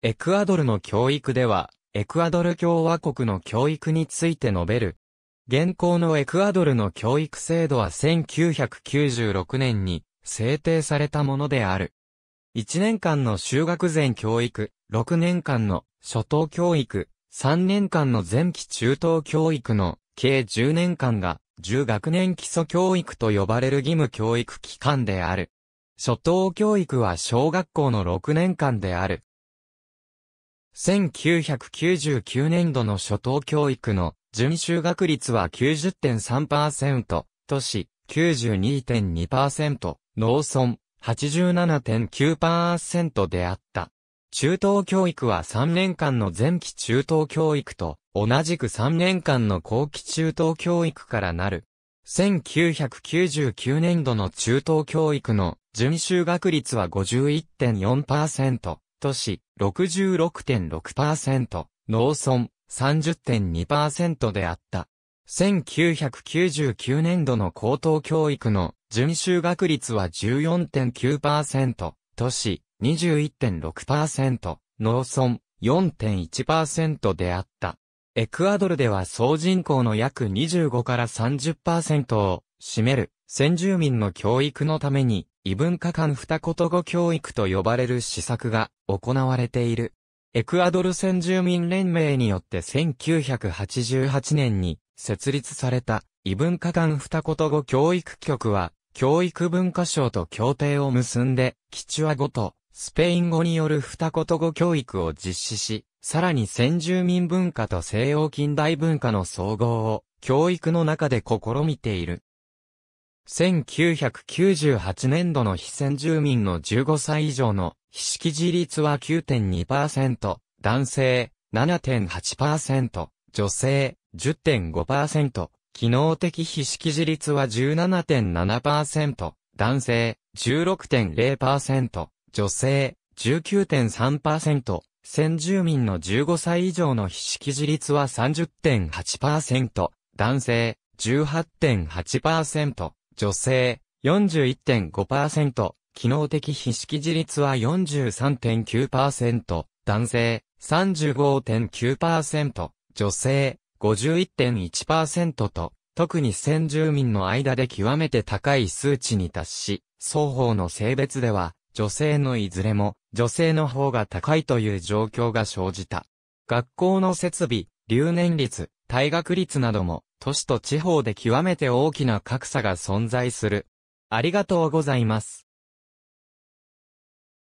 エクアドルの教育では、エクアドル共和国の教育について述べる。現行のエクアドルの教育制度は1996年に制定されたものである。1年間の修学前教育、6年間の初等教育、3年間の前期中等教育の計10年間が10学年基礎教育と呼ばれる義務教育機関である。初等教育は小学校の6年間である。1999年度の初等教育の準就学率は90.3%、都市92.2%、農村87.9%であった。中等教育は3年間の前期中等教育と同じく3年間の後期中等教育からなる。1999年度の中等教育の準就学率は51.4%、都市66.6%、農村30.2%であった。1999年度の高等教育の準修学率は14.9%、都市21.6%、農村4.1%であった。エクアドルでは総人口の約25から30%を占める先住民の教育のために異文化間二言語教育と呼ばれる施策が行われている。エクアドル先住民連盟によって1988年に設立された異文化間二言語教育局は教育文化省と協定を結んでキチュア語とスペイン語による二言語教育を実施し、さらに先住民文化と西洋近代文化の総合を教育の中で試みている。1998年度の非先住民の15歳以上の非識字率は9.2%、男性7.8%、女性10.5%、機能的非識字率は17.7%、男性16.0%、女性19.3%、先住民の15歳以上の非識字率は30.8%、男性18.8%、女性、41.5%、機能的非識字率は43.9%、男性、35.9%、女性、51.1%と、特に先住民の間で極めて高い数値に達し、双方の性別では、女性のいずれも、女性の方が高いという状況が生じた。学校の設備、留年率、退学率なども、都市と地方で極めて大きな格差が存在する。ありがとうございます。